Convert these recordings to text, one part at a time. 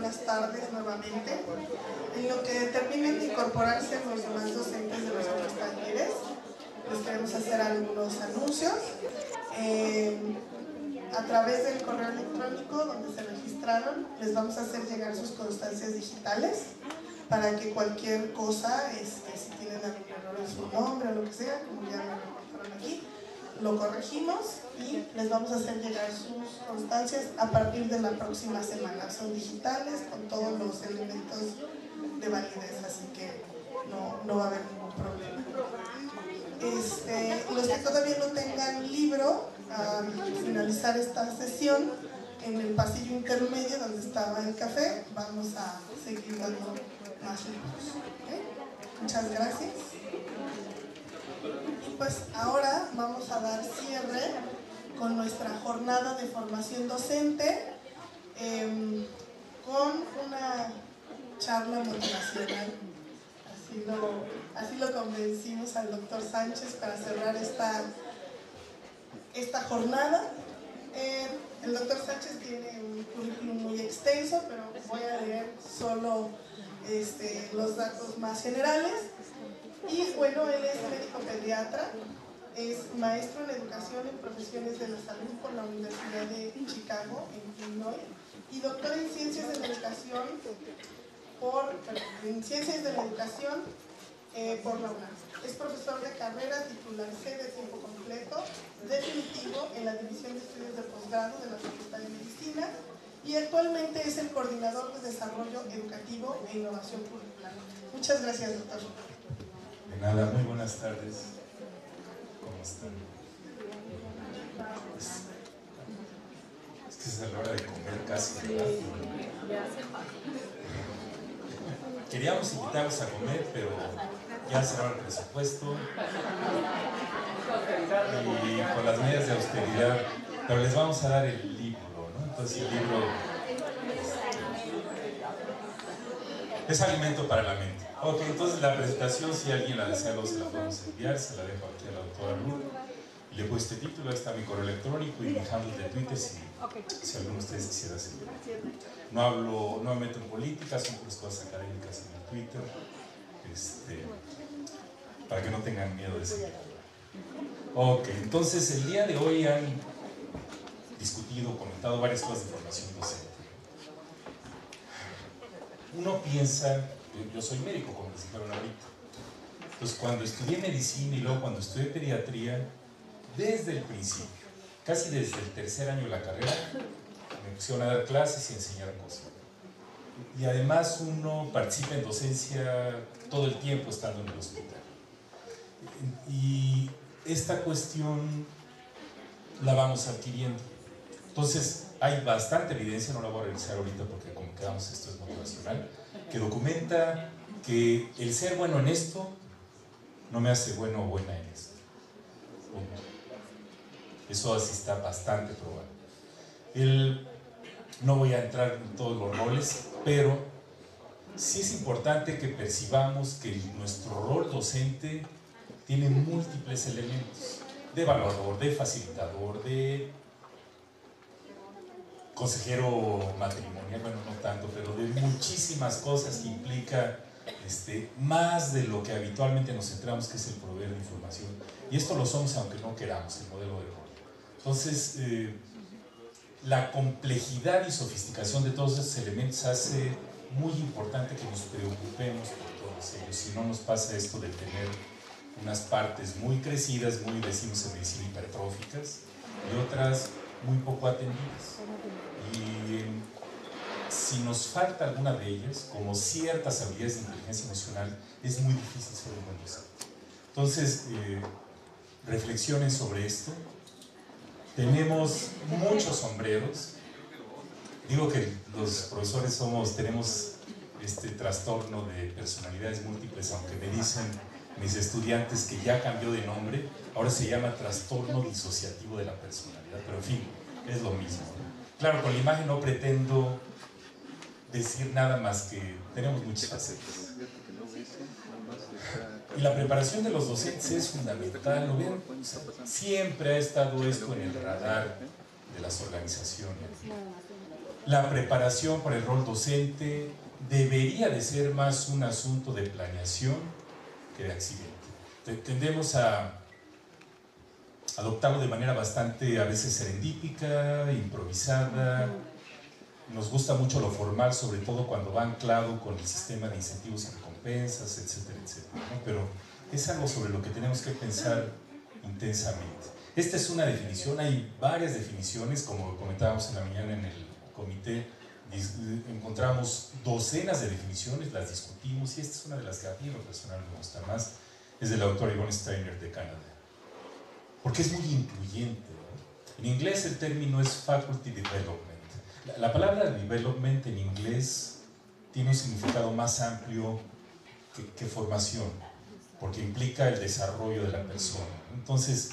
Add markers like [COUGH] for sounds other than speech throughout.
buenas tardes nuevamente. En lo que terminen de incorporarse los demás docentes de los otros talleres, les queremos hacer algunos anuncios. Eh, a través del correo electrónico donde se registraron, les vamos a hacer llegar sus constancias digitales para que cualquier cosa, este, si tienen algún error en su nombre o lo que sea, como ya lo encontraron aquí, lo corregimos y les vamos a hacer llegar sus constancias a partir de la próxima semana. Son digitales con todos los elementos de validez, así que no, va a haber ningún problema. Este, los que todavía no tengan libro, al ah, finalizar esta sesión, en el pasillo intermedio donde estaba el café, vamos a seguir dando más libros. Muchas gracias pues ahora vamos a dar cierre con nuestra jornada de formación docente em, con una charla motivacional. Así lo, convencimos al doctor Sánchez para cerrar esta, esta jornada. Em, el doctor Sánchez tiene un currículum muy extenso, pero voy a leer solo este, los datos más generales. Y bueno, él es médico pediatra, es maestro en educación en profesiones de la salud por la Universidad de Chicago, en Illinois, y doctor en ciencias de la educación por, ciencias de la educación eh, por la UNAM. Es profesor de carrera titular C de tiempo completo, definitivo en la División de Estudios de Posgrado de la Facultad de Medicina y actualmente es el coordinador de desarrollo educativo e innovación curricular. Muchas gracias, doctor. Nada, muy buenas tardes. ¿Cómo están? Es, que es la hora de comer casi, Queríamos invitarlos a comer, pero ya cerraron el presupuesto y con las medidas de austeridad, pero les vamos a dar el libro, ¿no? Entonces el libro este, es alimento para la mente. Ah, ok, entonces la presentación, si alguien la desea, se la podemos enviar, se la dejo aquí a la doctora Y Le pongo este título, ahí está mi correo electrónico y mi handle de Twitter si, si alguno de ustedes quisiera seguir. No hablo, no me meto en política, son puras cosas académicas en el Twitter, este, para que no tengan miedo de seguir. Ok, entonces el día de hoy han discutido, comentado varias cosas de formación docente. Uno piensa yo, soy médico, como les dijeron ahorita. Entonces, cuando estudié medicina y luego cuando estudié pediatría, desde el principio, casi desde el tercer año de la carrera, me pusieron a dar clases y enseñar cosas. Y además uno participa en docencia todo el tiempo estando en el hospital. Y esta cuestión la vamos adquiriendo. Entonces, hay bastante evidencia, no la voy a revisar ahorita porque como quedamos esto es motivacional, que documenta que el ser bueno en esto no me hace bueno o buena en esto. Eso así está bastante probado no voy a entrar en todos los roles, pero sí es importante que percibamos que nuestro rol docente tiene múltiples elementos de evaluador, de facilitador, de consejero matrimonial, bueno, no tanto, pero de muchísimas cosas que implica este, más de lo que habitualmente nos centramos, que es el proveer de información. Y esto lo somos aunque no queramos, el modelo de rol. Entonces, eh, la complejidad y sofisticación de todos esos elementos hace muy importante que nos preocupemos por todos ellos. Si no nos pasa esto de tener unas partes muy crecidas, muy decimos en medicina hipertróficas, y otras muy poco atendidas. Y eh, si nos falta alguna de ellas, como ciertas habilidades de inteligencia emocional, es muy difícil ser Entonces, eh, reflexionen sobre esto. Tenemos muchos sombreros. Digo que los profesores somos, tenemos este trastorno de personalidades múltiples, aunque me dicen mis estudiantes que ya cambió de nombre, ahora se llama trastorno disociativo de la personalidad, pero en fin, es lo mismo. Claro, con la imagen no pretendo decir nada más que tenemos muchas facetas. Y la preparación de los docentes es fundamental. Siempre ha estado esto en el radar de las organizaciones. La preparación por el rol docente debería de ser más un asunto de planeación que de accidente. Tendemos a Adoptarlo de manera bastante a veces serendípica, improvisada. Nos gusta mucho lo formal, sobre todo cuando va anclado con el sistema de incentivos y recompensas, etcétera, etcétera. Pero es algo sobre lo que tenemos que pensar intensamente. Esta es una definición, hay varias definiciones, como comentábamos en la mañana en el comité, encontramos docenas de definiciones, las discutimos y esta es una de las que a mí personalmente personal me gusta más, es del autor doctora Steiner de Canadá porque es muy incluyente. En inglés el término es faculty development. La, palabra development en inglés tiene un significado más amplio que, que formación, porque implica el desarrollo de la persona. Entonces,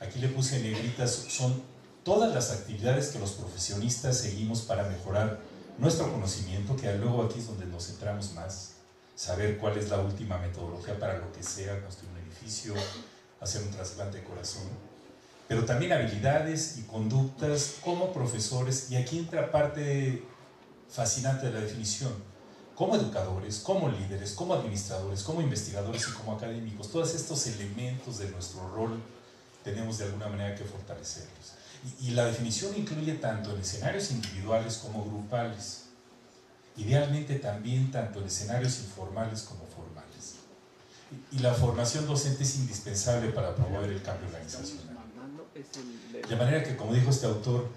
aquí le puse en negritas, son todas las actividades que los profesionistas seguimos para mejorar nuestro conocimiento, que luego aquí es donde nos centramos más, saber cuál es la última metodología para lo que sea, construir un edificio, hacer un trasplante de corazón, pero también habilidades y conductas como profesores, y aquí entra parte fascinante de la definición, como educadores, como líderes, como administradores, como investigadores y como académicos, todos estos elementos de nuestro rol tenemos de alguna manera que fortalecerlos. Y, la definición incluye tanto en escenarios individuales como grupales, idealmente también tanto en escenarios informales como y la formación docente es indispensable para promover el cambio organizacional. De manera que, como dijo este autor,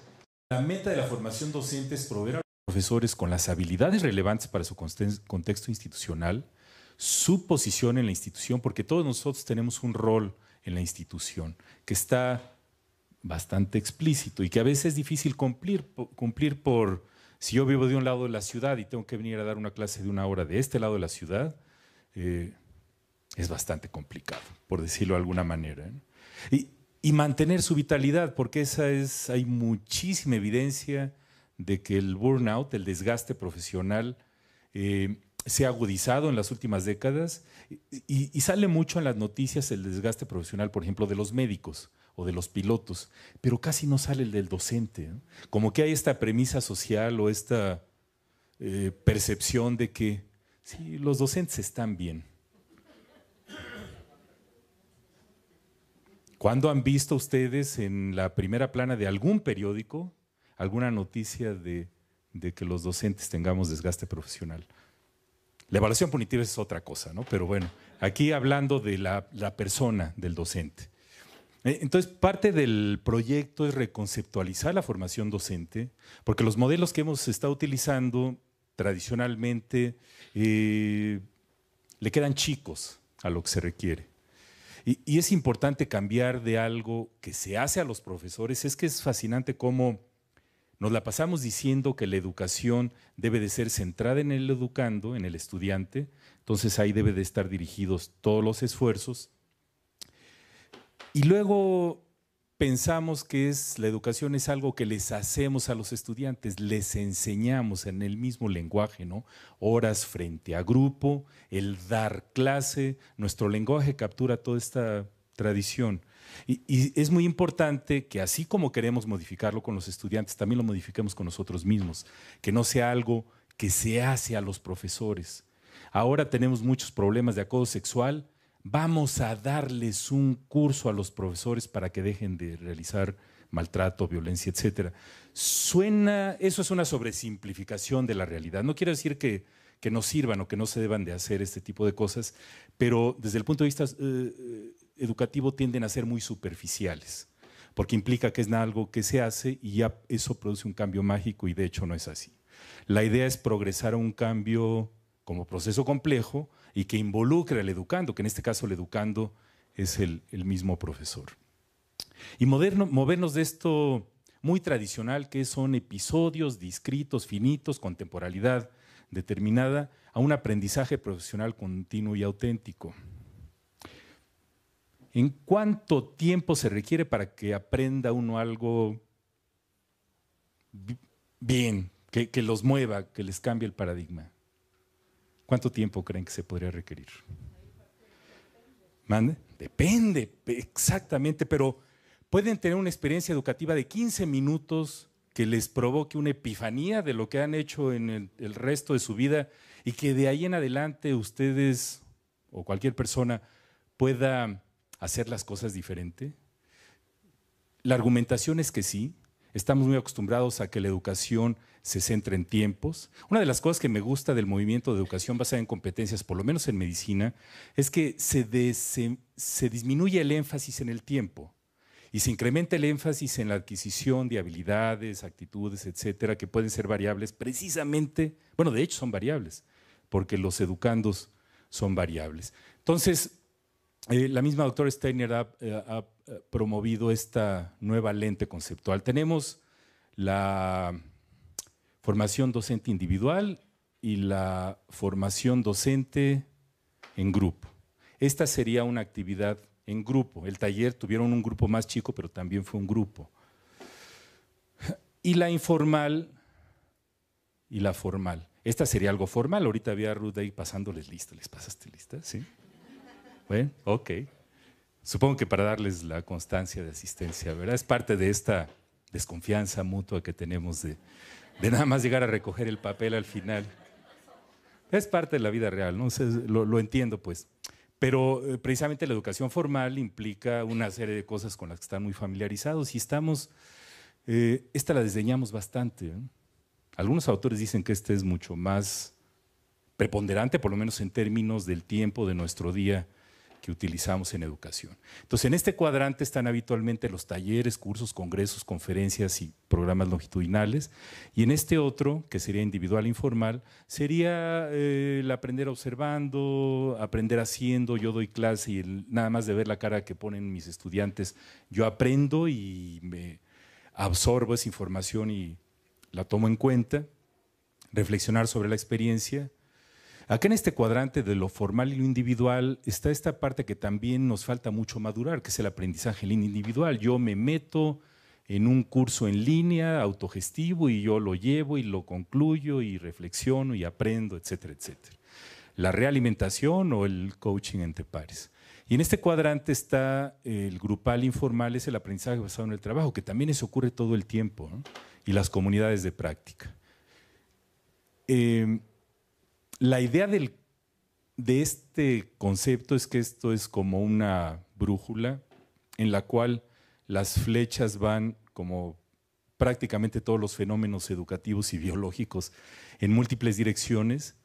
la meta de la formación docente es proveer a los profesores con las habilidades relevantes para su contexto institucional, su posición en la institución, porque todos nosotros tenemos un rol en la institución que está bastante explícito y que a veces es difícil cumplir, cumplir por, si yo vivo de un lado de la ciudad y tengo que venir a dar una clase de una hora de este lado de la ciudad, eh, es bastante complicado, por decirlo de alguna manera. ¿eh? Y, mantener su vitalidad, porque esa es, hay muchísima evidencia de que el burnout, el desgaste profesional, eh, se ha agudizado en las últimas décadas y, sale mucho en las noticias el desgaste profesional, por ejemplo, de los médicos o de los pilotos, pero casi no sale el del docente. ¿eh? Como que hay esta premisa social o esta percepción de que los docentes están bien ¿Cuándo han visto ustedes en la primera plana de algún periódico alguna noticia de, que los docentes tengamos desgaste profesional? La evaluación punitiva es otra cosa, ¿no? Pero bueno, aquí hablando de la, persona del docente. Eh, entonces, parte del proyecto es reconceptualizar la formación docente, porque los modelos que hemos estado utilizando tradicionalmente eh, le quedan chicos a lo que se requiere. Y, es importante cambiar de algo que se hace a los profesores. Es que es fascinante cómo nos la pasamos diciendo que la educación debe de ser centrada en el educando, en el estudiante. Entonces ahí debe de estar dirigidos todos los esfuerzos. Y luego pensamos que es la educación es algo que les hacemos a los estudiantes, les enseñamos en el mismo lenguaje, ¿no? Horas frente a grupo, el dar clase, nuestro lenguaje captura toda esta tradición. Y, y, es muy importante que así como queremos modificarlo con los estudiantes, también lo modifiquemos con nosotros mismos, que no sea algo que se hace a los profesores. Ahora tenemos muchos problemas de acoso sexual vamos a darles un curso a los profesores para que dejen de realizar maltrato, violencia, etcétera. Suena, eso es una sobresimplificación de la realidad. No quiero decir que, no sirvan o que no se deban de hacer este tipo de cosas, pero desde el punto de vista eh, eh, educativo tienden a ser muy superficiales, porque implica que es algo que se hace y ya eso produce un cambio mágico y de hecho no es así. La idea es progresar a un cambio como proceso complejo, y que involucre al educando, que en este caso el educando es el, mismo profesor. Y moderno, movernos de esto muy tradicional que son episodios discritos, finitos, con temporalidad determinada, a un aprendizaje profesional continuo y auténtico. ¿En cuánto tiempo se requiere para que aprenda uno algo bien, que los mueva, que les cambie el paradigma? ¿Cuánto tiempo creen que se podría requerir? ¿Mande? Depende, exactamente, pero pueden tener una experiencia educativa de 15 minutos que les provoque una epifanía de lo que han hecho en el resto de su vida y que de ahí en adelante ustedes o cualquier persona pueda hacer las cosas diferente. La argumentación es que sí, estamos muy acostumbrados a que la educación se centra en tiempos. Una de las cosas que me gusta del movimiento de educación basada en competencias, por lo menos en medicina, es que se, disminuye el énfasis en el tiempo y se incrementa el énfasis en la adquisición de habilidades, actitudes, etcétera, que pueden ser variables precisamente, bueno, de hecho son variables, porque los educandos son variables. Entonces, eh, la misma doctora Steiner ha eh, eh, promovido esta nueva lente conceptual. Tenemos la formación docente individual y la formación docente en grupo. Esta sería una actividad en grupo. El taller tuvieron un grupo más chico, pero también fue un grupo. Y la informal y la formal. Esta sería algo formal. Ahorita había Ruth ahí pasándoles lista. ¿Les pasaste lista? Sí. Bueno, ok. Supongo que para darles la constancia de asistencia, ¿verdad? Es parte de esta desconfianza mutua que tenemos de, de nada más llegar a recoger el papel al final. Es parte de la vida real, ¿no? Lo, lo entiendo, pues. Pero eh, precisamente la educación formal implica una serie de cosas con las que están muy familiarizados y estamos, eh, esta la desdeñamos bastante. ¿eh? Algunos autores dicen que esta es mucho más preponderante, por lo menos en términos del tiempo de nuestro día que utilizamos en educación. Entonces, en este cuadrante están habitualmente los talleres, cursos, congresos, conferencias y programas longitudinales. Y en este otro, que sería individual e informal, sería eh, el aprender observando, aprender haciendo, yo doy clase y nada más de ver la cara que ponen mis estudiantes, yo aprendo y me absorbo esa información y la tomo en cuenta, reflexionar sobre la experiencia Acá en este cuadrante de lo formal y lo individual está esta parte que también nos falta mucho madurar, que es el aprendizaje individual. Yo me meto en un curso en línea autogestivo y yo lo llevo y lo concluyo y reflexiono y aprendo, etcétera, etcétera. La realimentación o el coaching entre pares. Y en este cuadrante está el grupal informal, es el aprendizaje basado en el trabajo, que también eso ocurre todo el tiempo, y las comunidades de práctica. Em, la idea de este concepto es que esto es como una brújula en la cual las flechas van como prácticamente todos los fenómenos educativos y biológicos en múltiples direcciones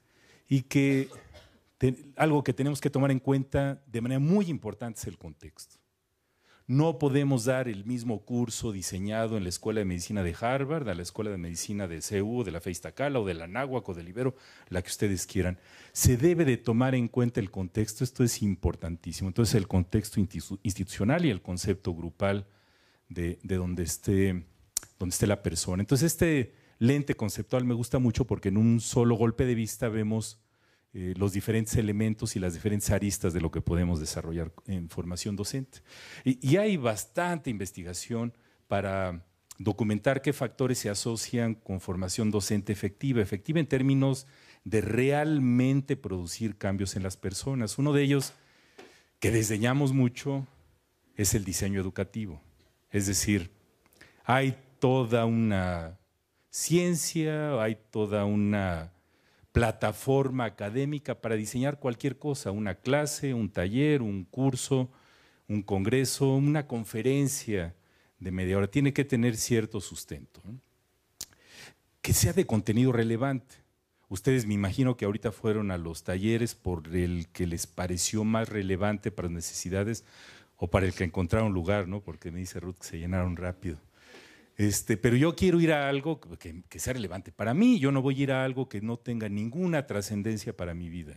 y que algo que tenemos que tomar en cuenta de manera muy importante es el contexto. No podemos dar el mismo curso diseñado en la Escuela de Medicina de Harvard, a la Escuela de Medicina de CEU, de la Feistacala o de la Náhuac o del Ibero, la que ustedes quieran. Se debe de tomar en cuenta el contexto, esto es importantísimo. Entonces, el contexto institucional y el concepto grupal de, de donde, esté, donde esté la persona. Entonces, este lente conceptual me gusta mucho porque en un solo golpe de vista vemos eh, los diferentes elementos y las diferentes aristas de lo que podemos desarrollar en formación docente. Y, y hay bastante investigación para documentar qué factores se asocian con formación docente efectiva, efectiva en términos de realmente producir cambios en las personas. Uno de ellos que desdeñamos mucho es el diseño educativo. Es decir, hay toda una ciencia, hay toda una plataforma académica para diseñar cualquier cosa, una clase, un taller, un curso, un congreso, una conferencia de media hora. Tiene que tener cierto sustento. Que sea de contenido relevante. Ustedes me imagino que ahorita fueron a los talleres por el que les pareció más relevante para las necesidades o para el que encontraron lugar, ¿no? Porque me dice Ruth que se llenaron rápido. Este, pero yo quiero ir a algo que, sea relevante para mí. Yo no voy a ir a algo que no tenga ninguna trascendencia para mi vida.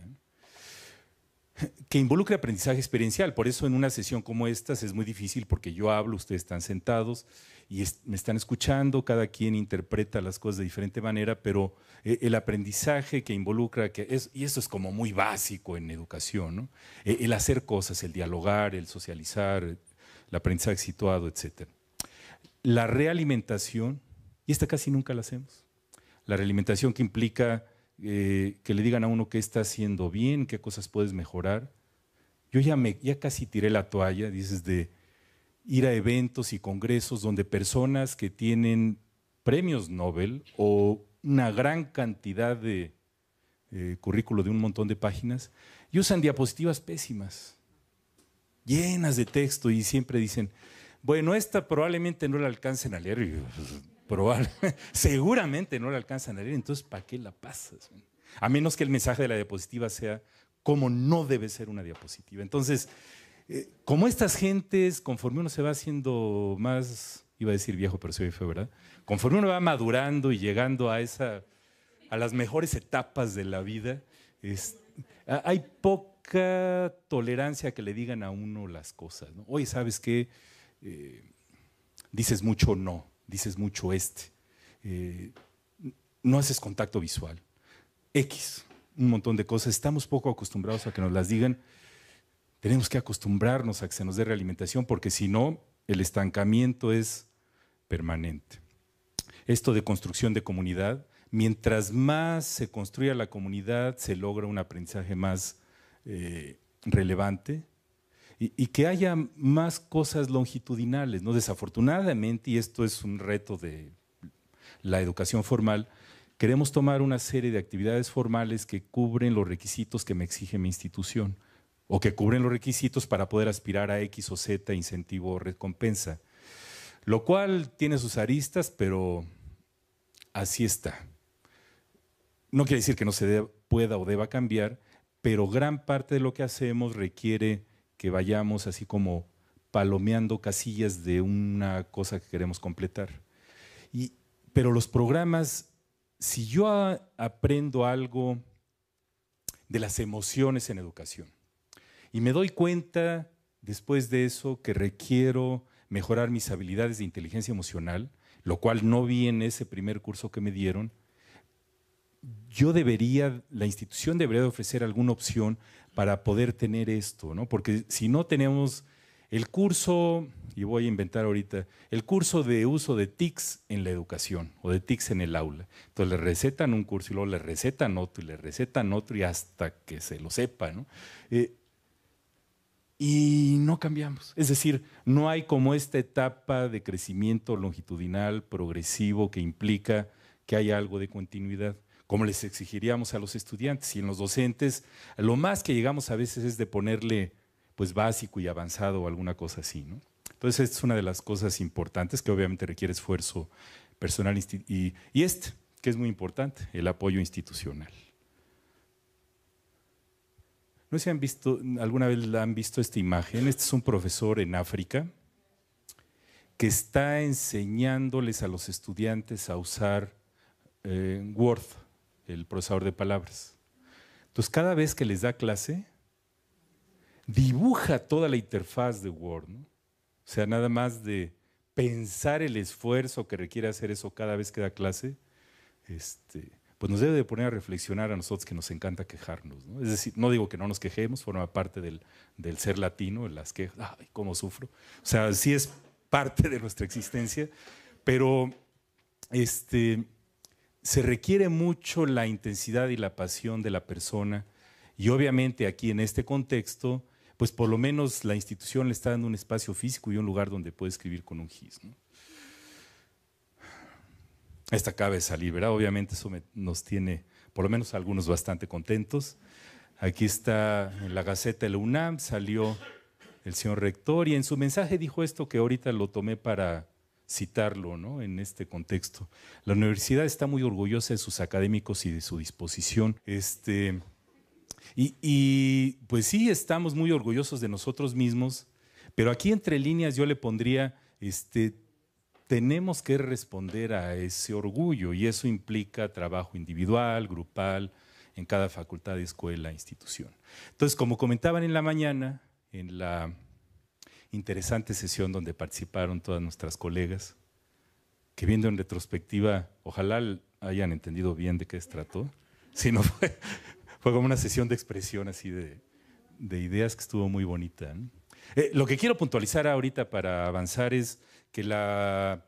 ¿eh? Que involucre aprendizaje experiencial. Por eso en una sesión como estas es muy difícil porque yo hablo, ustedes están sentados y me están escuchando, cada quien interpreta las cosas de diferente manera, pero eh, el aprendizaje que involucra, que es, y eso es como muy básico en educación, e, el hacer cosas, el dialogar, el socializar, el aprendizaje situado, etcétera la realimentación, y esta casi nunca la hacemos, la realimentación que implica eh, que le digan a uno qué está haciendo bien, qué cosas puedes mejorar. Yo ya, ya casi tiré la toalla, dices, de ir a eventos y congresos donde personas que tienen premios Nobel o una gran cantidad de eh, currículo de un montón de páginas y usan diapositivas pésimas, llenas de texto y siempre dicen, bueno, esta probablemente no la alcancen a leer, pues, probable, [LAUGHS] seguramente no la alcanzan a leer, entonces ¿para qué la pasas? A menos que el mensaje de la diapositiva sea cómo no debe ser una diapositiva. Entonces, eh, como estas gentes, conforme uno se va haciendo más, iba a decir viejo, pero soy feo, ¿verdad? Conforme uno va madurando y llegando a esa, a las mejores etapas de la vida, hay poca tolerancia que le digan a uno las cosas. ¿no? Oye, ¿sabes qué? Eh, dices mucho no, dices mucho este, eh, no haces contacto visual, X, un montón de cosas. Estamos poco acostumbrados a que nos las digan. Tenemos que acostumbrarnos a que se nos dé realimentación porque si no, el estancamiento es permanente. Esto de construcción de comunidad, mientras más se construya la comunidad, se logra un aprendizaje más eh, relevante, y, que haya más cosas longitudinales. ¿no? Desafortunadamente, y esto es un reto de la educación formal, queremos tomar una serie de actividades formales que cubren los requisitos que me exige mi institución o que cubren los requisitos para poder aspirar a X o Z incentivo o recompensa. Lo cual tiene sus aristas, pero así está. No quiere decir que no se pueda o deba cambiar, pero gran parte de lo que hacemos requiere que vayamos así como palomeando casillas de una cosa que queremos completar. pero los programas, si yo aprendo algo de las emociones en educación y me doy cuenta después de eso que requiero mejorar mis habilidades de inteligencia emocional, lo cual no vi en ese primer curso que me dieron, yo debería, la institución debería ofrecer alguna opción para poder tener esto, ¿no? Porque si no tenemos el curso, y voy a inventar ahorita, el curso de uso de TICs en la educación o de TICs en el aula. Entonces le recetan un curso y luego le recetan otro y le recetan otro y hasta que se lo sepa, ¿no? Eh, y no cambiamos. Es decir, no hay como esta etapa de crecimiento longitudinal, progresivo, que implica que hay algo de continuidad como les exigiríamos a los estudiantes y en los docentes, lo más que llegamos a veces es de ponerle pues básico y avanzado o alguna cosa así, Entonces esta es una de las cosas importantes que obviamente requiere esfuerzo personal y, este, que es muy importante, el apoyo institucional. No sé si han visto, alguna vez han visto esta imagen. Este es un profesor en África que está enseñándoles a los estudiantes a usar eh, Word el procesador de palabras. Entonces, cada vez que les da clase, dibuja toda la interfaz de Word. O sea, nada más de pensar el esfuerzo que requiere hacer eso cada vez que da clase, este, pues nos debe de poner a reflexionar a nosotros que nos encanta quejarnos. Es decir, no digo que no nos quejemos, forma parte del, ser latino, las quejas, ay, cómo sufro. O sea, sí es parte de nuestra existencia, pero este, se requiere mucho la intensidad y la pasión de la persona y obviamente aquí en este contexto, pues por lo menos la institución le está dando un espacio físico y un lugar donde puede escribir con un gis. Esta cabe salir, ¿verdad? Obviamente eso nos tiene, por lo menos algunos, bastante contentos. Aquí está en la Gaceta de la UNAM, salió el señor rector y en su mensaje dijo esto que ahorita lo tomé para citarlo ¿no? en este contexto. La universidad está muy orgullosa de sus académicos y de su disposición. Este, y, pues sí, estamos muy orgullosos de nosotros mismos, pero aquí entre líneas yo le pondría, este, tenemos que responder a ese orgullo y eso implica trabajo individual, grupal, en cada facultad, escuela, institución. Entonces, como comentaban en la mañana, en la interesante sesión donde participaron todas nuestras colegas, que viendo en retrospectiva, ojalá hayan entendido bien de qué se trató, [LAUGHS] sino fue, como una sesión de expresión así de, ideas que estuvo muy bonita. Eh, lo que quiero puntualizar ahorita para avanzar es que la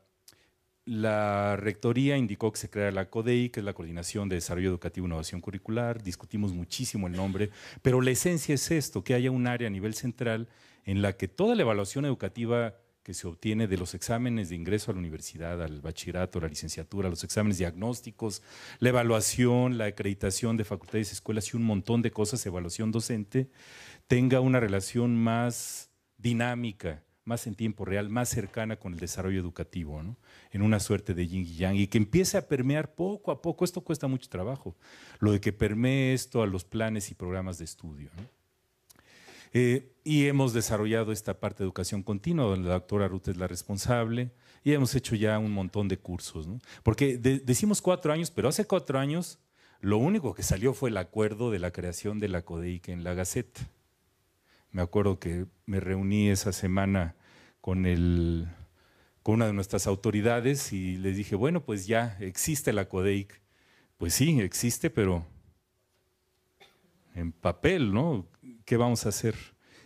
la rectoría indicó que se crea la CODEI, que es la Coordinación de Desarrollo Educativo e Innovación Curricular. Discutimos muchísimo el nombre, pero la esencia es esto, que haya un área a nivel central en la que toda la evaluación educativa que se obtiene de los exámenes de ingreso a la universidad, al bachillerato, a la licenciatura, los exámenes diagnósticos, la evaluación, la acreditación de facultades, y escuelas y un montón de cosas, evaluación docente, tenga una relación más dinámica más en tiempo real, más cercana con el desarrollo educativo, en una suerte de yin y yang, y que empiece a permear poco a poco, esto cuesta mucho trabajo, lo de que permee esto a los planes y programas de estudio. Eh, y hemos desarrollado esta parte de educación continua, donde la doctora Ruth es la responsable, y hemos hecho ya un montón de cursos, porque decimos cuatro años, pero hace cuatro años lo único que salió fue el acuerdo de la creación de la CODEIC en la Gaceta. Me acuerdo que me reuní esa semana con, con una de nuestras autoridades y les dije, bueno, pues ya existe la CODEIC. Pues sí, existe, pero en papel, ¿no? ¿Qué vamos a hacer?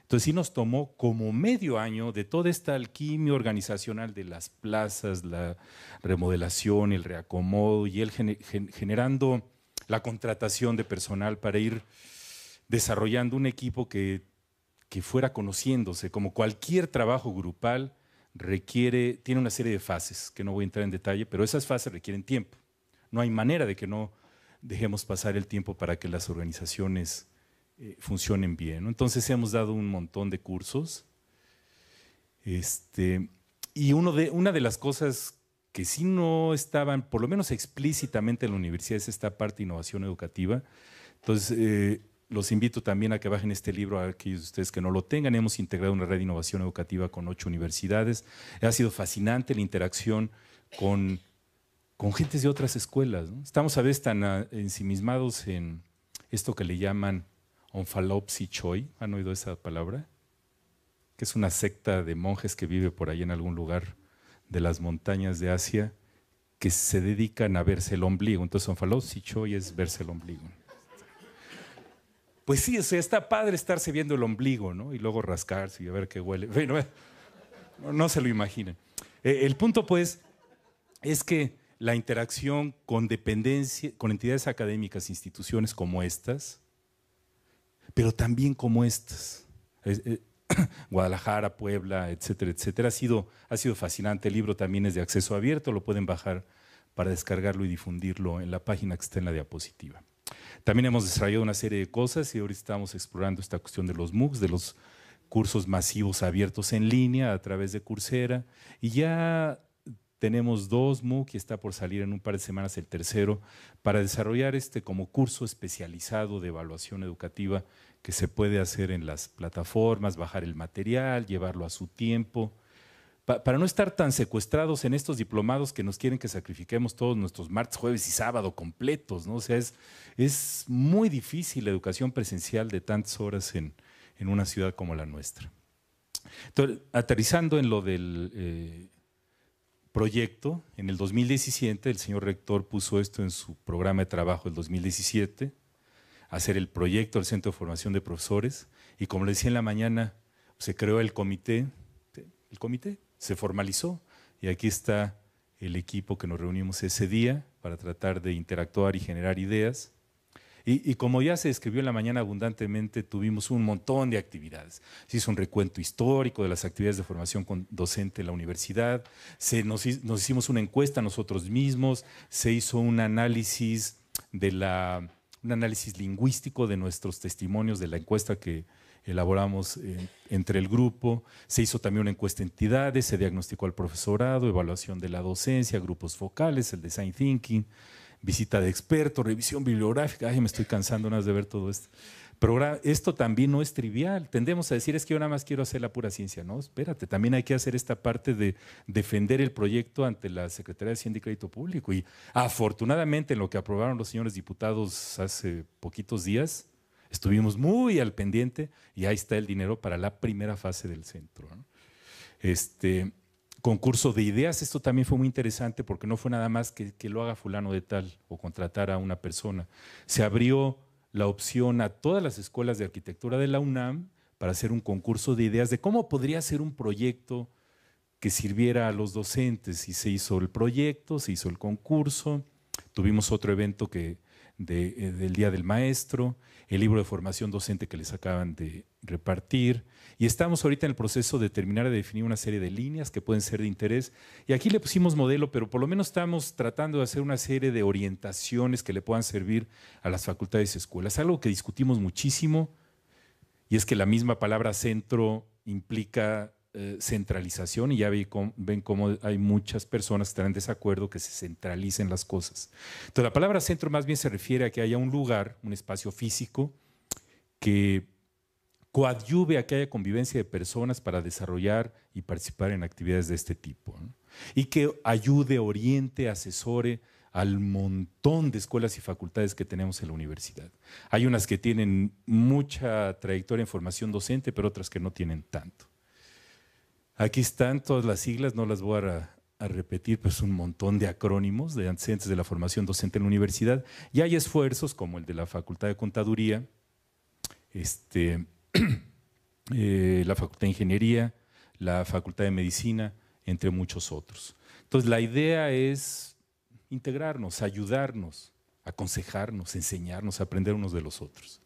Entonces sí nos tomó como medio año de toda esta alquimia organizacional de las plazas, la remodelación, el reacomodo y el generando la contratación de personal para ir desarrollando un equipo que que fuera conociéndose. Como cualquier trabajo grupal, requiere, tiene una serie de fases, que no voy a entrar en detalle, pero esas fases requieren tiempo. No hay manera de que no dejemos pasar el tiempo para que las organizaciones eh, funcionen bien. Entonces hemos dado un montón de cursos. Este, y uno de, una de las cosas que sí no estaban, por lo menos explícitamente en la universidad, es esta parte de innovación educativa. Entonces, eh, los invito también a que bajen este libro a aquellos de ustedes que no lo tengan. Hemos integrado una red de innovación educativa con ocho universidades. Ha sido fascinante la interacción con, con gentes de otras escuelas. Estamos a veces tan ah, ensimismados en esto que le llaman onfalopsi choi. ¿Han oído esa palabra? Que es una secta de monjes que vive por ahí en algún lugar de las montañas de Asia que se dedican a verse el ombligo. Entonces, onfalopsi choi es verse el ombligo. Pues sí, está padre estarse viendo el ombligo, ¿no? Y luego rascarse y a ver qué huele. [LAUGHS] Bueno, no, se lo imaginen. Eh, el punto, pues, es que la interacción con dependencia, con entidades académicas, instituciones como estas, pero también como estas. Eh, [CLEARS THROAT] Guadalajara, Puebla, etcétera, etcétera. Ha sido, ha sido fascinante. El libro también es de acceso abierto, lo pueden bajar para descargarlo y difundirlo en la página que está en la diapositiva. También hemos desarrollado una serie de cosas y ahora estamos explorando esta cuestión de los MOOCs, de los cursos masivos abiertos en línea a través de Coursera. Y ya tenemos dos MOOCs y está por salir en un par de semanas el tercero para desarrollar este como curso especializado de evaluación educativa que se puede hacer en las plataformas, bajar el material, llevarlo a su tiempo para no estar tan secuestrados en estos diplomados que nos quieren que sacrifiquemos todos nuestros martes, jueves y sábado completos, ¿no? O sea, es, muy difícil la educación presencial de tantas horas en, una ciudad como la nuestra. Entonces, aterrizando en lo del eh, proyecto, en el 2017 el señor rector puso esto en su programa de trabajo el 2017, hacer el proyecto del Centro de Formación de Profesores, y como le decía en la mañana, se creó el comité, el comité se formalizó. Y aquí está el equipo que nos reunimos ese día para tratar de interactuar y generar ideas. Y, como ya se escribió en la mañana abundantemente, tuvimos un montón de actividades. Se hizo un recuento histórico de las actividades de formación con docente en la universidad, se nos, hicimos una encuesta nosotros mismos, se hizo un análisis, de la, un análisis lingüístico de nuestros testimonios de la encuesta que, elaboramos eh, entre el grupo. Se hizo también una encuesta de entidades, se diagnosticó al profesorado, evaluación de la docencia, grupos focales, el design thinking, visita de expertos, revisión bibliográfica. Ay, me estoy cansando más de ver todo esto. Pero esto también no es trivial. Tendemos a decir, es que yo nada más quiero hacer la pura ciencia. No, espérate, también hay que hacer esta parte de defender el proyecto ante la Secretaría de Hacienda y Crédito Público. Y afortunadamente, en lo que aprobaron los señores diputados hace poquitos días, Estuvimos muy al pendiente y ahí está el dinero para la primera fase del centro. Este concurso de ideas, esto también fue muy interesante porque no fue nada más que, que lo haga fulano de tal o contratar a una persona. Se abrió la opción a todas las escuelas de arquitectura de la UNAM para hacer un concurso de ideas de cómo podría ser un proyecto que sirviera a los docentes. Y se hizo el proyecto, se hizo el concurso, tuvimos otro evento que eh, del Día del Maestro, el libro de formación docente que les acaban de repartir. Y estamos ahorita en el proceso de terminar de definir una serie de líneas que pueden ser de interés. Y aquí le pusimos modelo, pero por lo menos estamos tratando de hacer una serie de orientaciones que le puedan servir a las facultades y escuelas. Algo que discutimos muchísimo y es que la misma palabra centro implica eh, centralización y ya ven cómo hay muchas personas que están en desacuerdo que se centralicen las cosas. Entonces la palabra centro más bien se refiere a que haya un lugar, un espacio físico que coadyuve a que haya convivencia de personas para desarrollar y participar en actividades de este tipo. Y que ayude, oriente, asesore al montón de escuelas y facultades que tenemos en la universidad. Hay unas que tienen mucha trayectoria en formación docente, pero otras que no tienen tanto. Aquí están todas las siglas, no las voy a, repetir, repetir, pues un montón de acrónimos de antecedentes de la formación docente en la universidad. Y hay esfuerzos como el de la Facultad de Contaduría, este, [CLEARS THROAT] eh, la Facultad de Ingeniería, la Facultad de Medicina, entre muchos otros. Entonces la idea es integrarnos, ayudarnos, aconsejarnos, enseñarnos, aprender unos de los otros.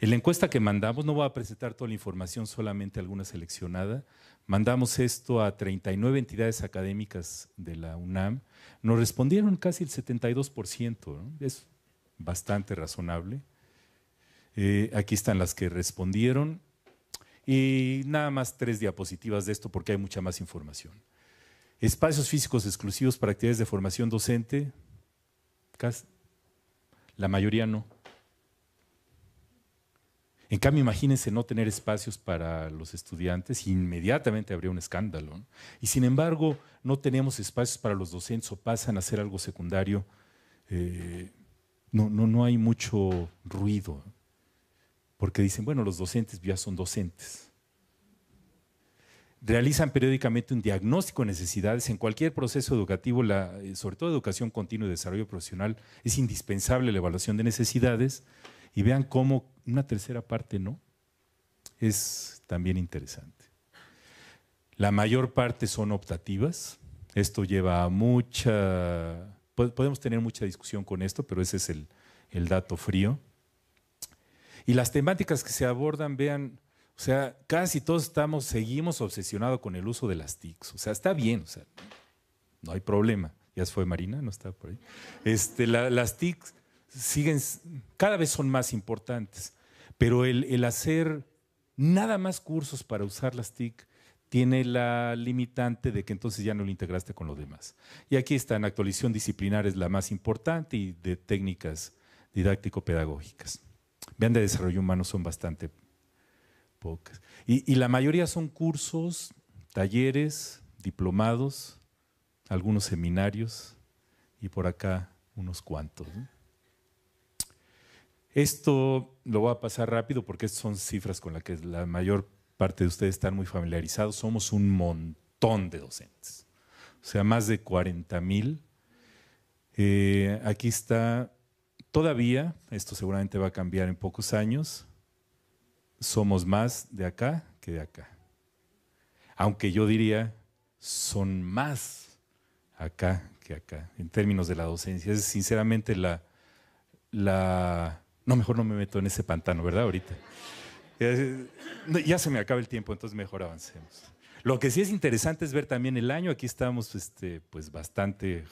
En la encuesta que mandamos no voy a presentar toda la información, solamente alguna seleccionada, Mandamos esto a 39 entidades académicas de la UNAM. Nos respondieron casi el 72%, ¿no? es bastante razonable. Eh, aquí están las que respondieron. Y nada más tres diapositivas de esto porque hay mucha más información. Espacios físicos exclusivos para actividades de formación docente, la mayoría no. En cambio, imagínense no tener espacios para los estudiantes, inmediatamente habría un escándalo. Y sin embargo, no tenemos espacios para los docentes o pasan a hacer algo secundario. Eh, no, no, hay mucho ruido, porque dicen, bueno, los docentes ya son docentes. Realizan periódicamente un diagnóstico de necesidades. En cualquier proceso educativo, eh, sobre todo educación continua y desarrollo profesional, es indispensable la evaluación de necesidades y vean cómo una tercera parte no, es también interesante. La mayor parte son optativas. Esto lleva a mucha... Podemos tener mucha discusión con esto, pero ese es el, dato frío. Y las temáticas que se abordan, vean, o sea, casi todos estamos, seguimos obsesionados con el uso de las TICs. O sea, está bien, o sea, no hay problema. Ya se fue Marina, no estaba por ahí. Este, las TICs siguen, cada vez son más importantes, pero el, hacer nada más cursos para usar las TIC tiene la limitante de que entonces ya no lo integraste con los demás. Y aquí está, en actualización disciplinar es la más importante y de técnicas didáctico-pedagógicas. Vean, de desarrollo humano son bastante pocas. Y, la mayoría son cursos, talleres, diplomados, algunos seminarios y por acá unos cuantos. Esto lo voy a pasar rápido porque son cifras con las que la mayor parte de ustedes están muy familiarizados. Somos un montón de docentes, o sea, más de 40 mil. Eh, aquí está, todavía, esto seguramente va a cambiar en pocos años, somos más de acá que de acá. Aunque yo diría, son más acá que acá, en términos de la docencia. Es sinceramente la, la no, mejor no me meto en ese pantano, ¿verdad? Ahorita. Ya se me acaba el tiempo, entonces mejor avancemos. Lo que sí es interesante es ver también el año. Aquí estamos este, pues bastante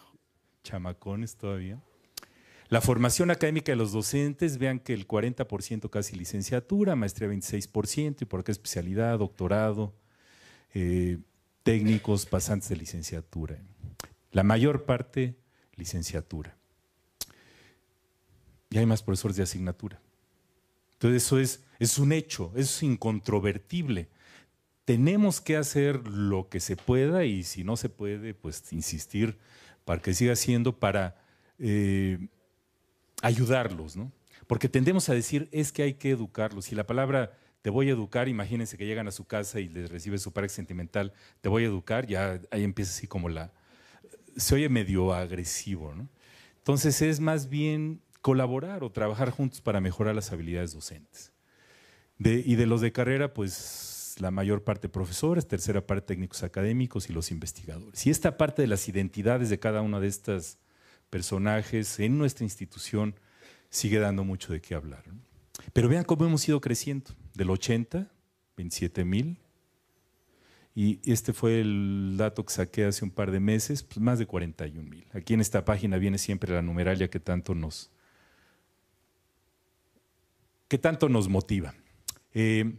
chamacones todavía. La formación académica de los docentes, vean que el 40% casi licenciatura, maestría 26%, y por qué especialidad, doctorado, eh, técnicos, pasantes de licenciatura. La mayor parte, licenciatura y hay más profesores de asignatura. Entonces eso es, es un hecho, es incontrovertible. Tenemos que hacer lo que se pueda y si no se puede, pues insistir para que siga siendo para eh, ayudarlos, ¿no? Porque tendemos a decir, es que hay que educarlos. Y la palabra te voy a educar, imagínense que llegan a su casa y les recibe su pareja sentimental, te voy a educar, ya ahí empieza así como la... Se oye medio agresivo, ¿no? Entonces es más bien colaborar o trabajar juntos para mejorar las habilidades docentes. y de los de carrera, pues la mayor parte profesores, tercera parte técnicos académicos y los investigadores. Y esta parte de las identidades de cada uno de estos personajes en nuestra institución sigue dando mucho de qué hablar. Pero vean cómo hemos ido creciendo. Del 80, 27 mil. Y este fue el dato que saqué hace un par de meses, pues, más de 41 mil. Aquí en esta página viene siempre la numeralia que tanto nos, ¿Qué tanto nos motiva. Eh,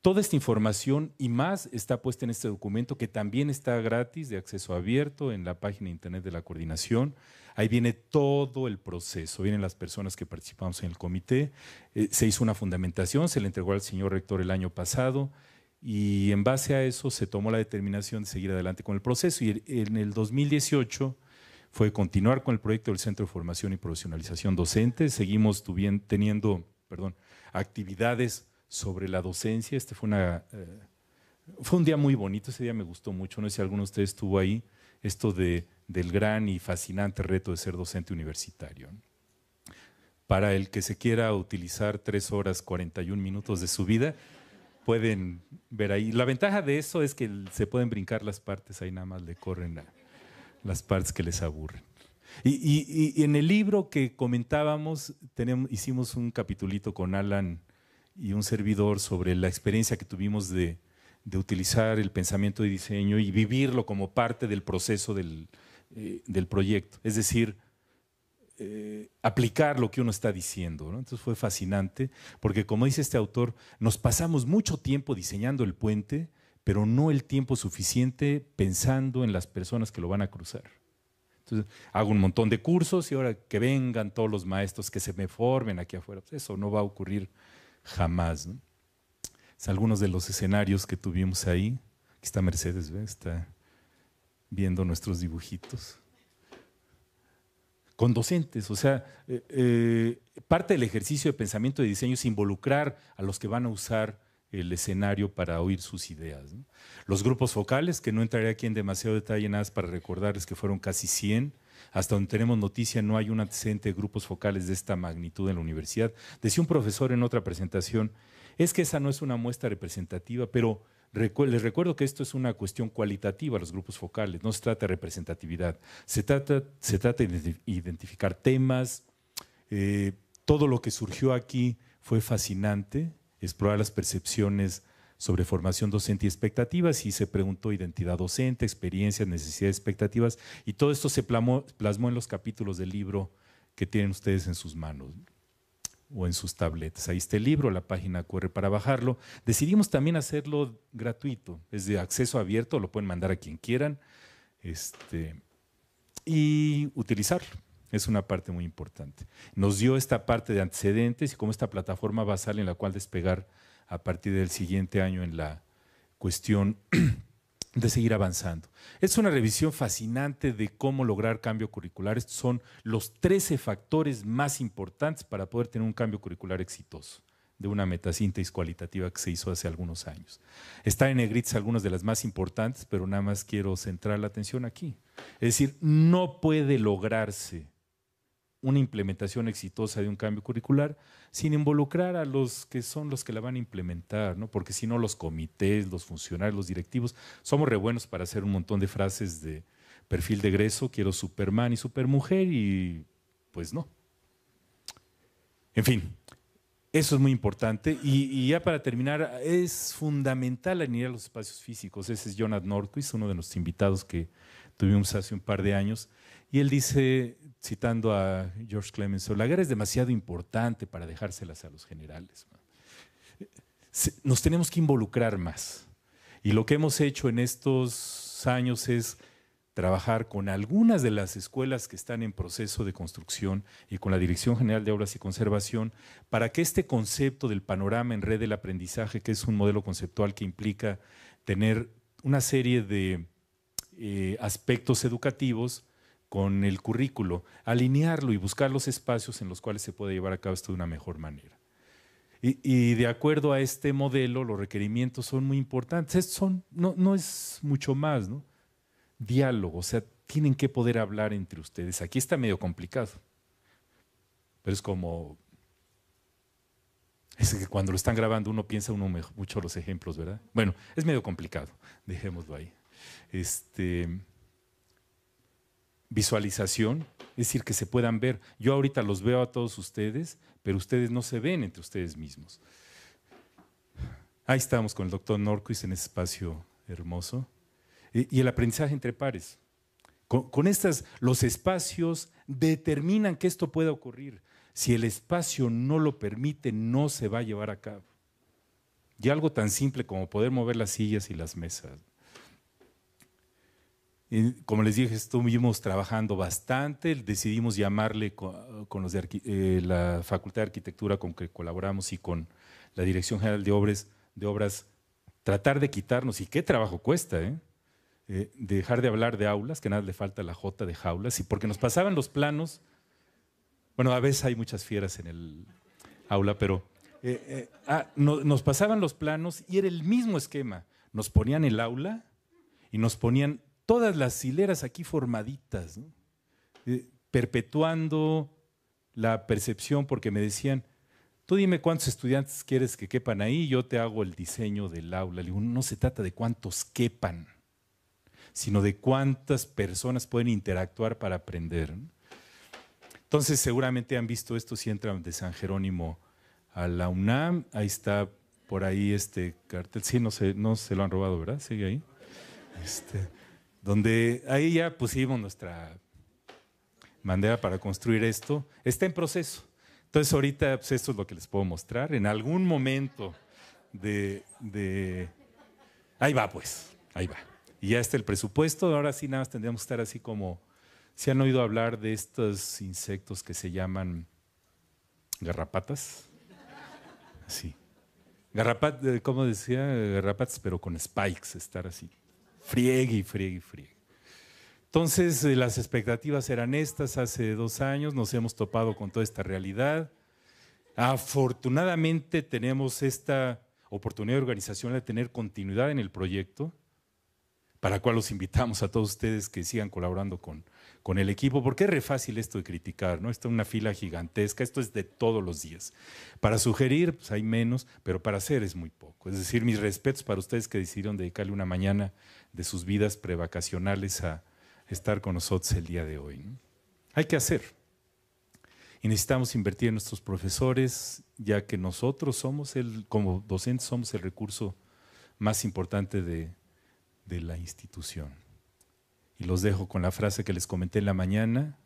toda esta información y más está puesta en este documento que también está gratis de acceso abierto en la página de internet de la coordinación. Ahí viene todo el proceso, vienen las personas que participamos en el comité. Eh, se hizo una fundamentación, se le entregó al señor rector el año pasado y en base a eso se tomó la determinación de seguir adelante con el proceso y en el 2018 fue continuar con el proyecto del Centro de Formación y Profesionalización Docente. Seguimos teniendo, perdón, actividades sobre la docencia. Este fue, una, eh, fue un día muy bonito, ese día me gustó mucho. No sé si alguno de ustedes estuvo ahí, esto de, del gran y fascinante reto de ser docente universitario. Para el que se quiera utilizar tres horas 41 minutos de su vida, pueden ver ahí. La ventaja de eso es que se pueden brincar las partes, ahí nada más le corren las partes que les aburren. Y, en el libro que comentábamos, hicimos un capitulito con Alan y un servidor sobre la experiencia que tuvimos de, utilizar el pensamiento de diseño y vivirlo como parte del proceso del, eh, proyecto. Es decir, eh, aplicar lo que uno está diciendo. Entonces fue fascinante, porque como dice este autor, nos pasamos mucho tiempo diseñando el puente, pero no el tiempo suficiente pensando en las personas que lo van a cruzar. Entonces, hago un montón de cursos y ahora que vengan todos los maestros que se me formen aquí afuera, pues eso no va a ocurrir jamás. Es algunos de los escenarios que tuvimos ahí. Aquí está Mercedes, ¿ve? está viendo nuestros dibujitos. Con docentes, o sea, eh, eh, parte del ejercicio de pensamiento de diseño es involucrar a los que van a usar el escenario para oír sus ideas. Los grupos focales, que no entraré aquí en demasiado detalle, nada más para recordarles que fueron casi 100. Hasta donde tenemos noticia, no hay un antecedente de grupos focales de esta magnitud en la universidad. Decía un profesor en otra presentación, es que esa no es una muestra representativa, pero les recuerdo que esto es una cuestión cualitativa, los grupos focales, no se trata de representatividad, se trata, se trata de identificar temas. Eh, todo lo que surgió aquí fue fascinante explorar las percepciones sobre formación docente y expectativas y se preguntó identidad docente, experiencias, necesidades, expectativas y todo esto se plasmó, en los capítulos del libro que tienen ustedes en sus manos o en sus tabletas. Ahí está el libro, la página corre para bajarlo. Decidimos también hacerlo gratuito, es de acceso abierto, lo pueden mandar a quien quieran este, y utilizarlo. Es una parte muy importante. Nos dio esta parte de antecedentes y cómo esta plataforma basal en la cual despegar a partir del siguiente año en la cuestión [CLEARS THROAT] de seguir avanzando. Es una revisión fascinante de cómo lograr cambio curricular. Estos son los 13 factores más importantes para poder tener un cambio curricular exitoso de una metasíntesis cualitativa que se hizo hace algunos años. Están en negritas algunas de las más importantes, pero nada más quiero centrar la atención aquí. Es decir, no puede lograrse una implementación exitosa de un cambio curricular sin involucrar a los que son los que la van a implementar, ¿no? porque si no los comités, los funcionarios, los directivos, somos re buenos para hacer un montón de frases de perfil de egreso, quiero Superman y Supermujer y pues no. En fin, eso es muy importante. Y, ya para terminar, es fundamental alinear los espacios físicos. Ese es Jonathan Norquist, uno de los invitados que tuvimos hace un par de años. Y él dice, citando a George Clemenceau, la guerra es demasiado importante para dejárselas a los generales. Nos tenemos que involucrar más. Y lo que hemos hecho en estos años es trabajar con algunas de las escuelas que están en proceso de construcción y con la Dirección General de Obras y Conservación para que este concepto del panorama en red del aprendizaje, que es un modelo conceptual que implica tener una serie de eh, aspectos educativos, con el currículo, alinearlo y buscar los espacios en los cuales se puede llevar a cabo esto de una mejor manera. Y, de acuerdo a este modelo, los requerimientos son muy importantes. Son, no, es mucho más, ¿no? Diálogo, o sea, tienen que poder hablar entre ustedes. Aquí está medio complicado. Pero es como. Es que cuando lo están grabando uno piensa uno mucho los ejemplos, ¿verdad? Bueno, es medio complicado, dejémoslo ahí. Este visualización, es decir, que se puedan ver. Yo ahorita los veo a todos ustedes, pero ustedes no se ven entre ustedes mismos. Ahí estamos con el doctor Norquist en ese espacio hermoso. Y el aprendizaje entre pares. Con, con, estas, los espacios determinan que esto pueda ocurrir. Si el espacio no lo permite, no se va a llevar a cabo. Y algo tan simple como poder mover las sillas y las mesas. Como les dije, estuvimos trabajando bastante, decidimos llamarle con, los de eh, la Facultad de Arquitectura con que colaboramos y con la Dirección General de Obras, de Obras tratar de quitarnos, y qué trabajo cuesta, ¿eh? ¿eh? dejar de hablar de aulas, que nada le falta la J de jaulas, y porque nos pasaban los planos, bueno, a veces hay muchas fieras en el aula, pero eh, ah, nos pasaban los planos y era el mismo esquema, nos ponían el aula y nos ponían todas las hileras aquí formaditas, eh, perpetuando la percepción, porque me decían, tú dime cuántos estudiantes quieres que quepan ahí, yo te hago el diseño del aula. no se trata de cuántos quepan, sino de cuántas personas pueden interactuar para aprender. Entonces, seguramente han visto esto si entran de San Jerónimo a la UNAM. Ahí está por ahí este cartel. Sí, no se, no se lo han robado, ¿verdad? Sigue ahí. Este donde ahí ya pusimos nuestra bandera para construir esto. Está en proceso. Entonces ahorita pues, esto es lo que les puedo mostrar. En algún momento de, de... Ahí va pues, ahí va. Y ya está el presupuesto. Ahora sí nada más tendríamos que estar así como... ¿Se han oído hablar de estos insectos que se llaman garrapatas? Sí. Garrapatas, eh, ¿cómo decía? Garrapatas, pero con spikes, estar así friegue y friegue friegue. Entonces, eh, las expectativas eran estas hace dos años, nos hemos topado con toda esta realidad. Afortunadamente tenemos esta oportunidad organizacional de tener continuidad en el proyecto, para la cual los invitamos a todos ustedes que sigan colaborando con, con el equipo, porque es re fácil esto de criticar, ¿no? es una fila gigantesca, esto es de todos los días. Para sugerir, pues hay menos, pero para hacer es muy poco. Es decir, mis respetos para ustedes que decidieron dedicarle una mañana de sus vidas prevacacionales a estar con nosotros el día de hoy. Hay que hacer. Y necesitamos invertir en nuestros profesores, ya que nosotros somos el, como docentes, somos el recurso más importante de la institución. Y los dejo con la frase que les comenté en la mañana.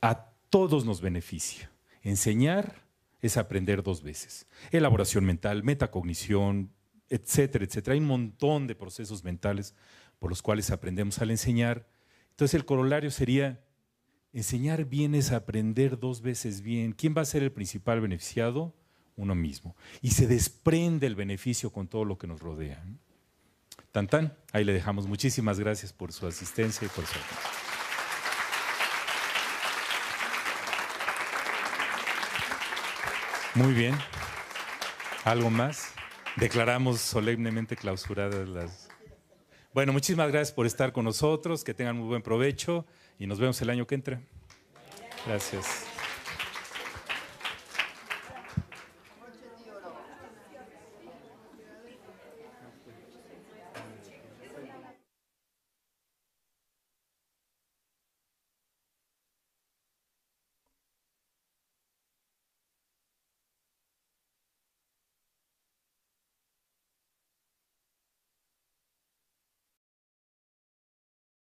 A todos nos beneficia. Enseñar es aprender dos veces. Elaboración mental, metacognición, etcétera, etcétera. Hay un montón de procesos mentales por los cuales aprendemos al enseñar. Entonces el corolario sería, enseñar bien es aprender dos veces bien. ¿Quién va a ser el principal beneficiado? Uno mismo. Y se desprende el beneficio con todo lo que nos rodea. Tan ahí le dejamos. Muchísimas gracias por su asistencia y por su atención. Muy bien. ¿Algo más? Declaramos solemnemente clausuradas las... Bueno, muchísimas gracias por estar con nosotros, que tengan muy buen provecho y nos vemos el año que entra. Gracias.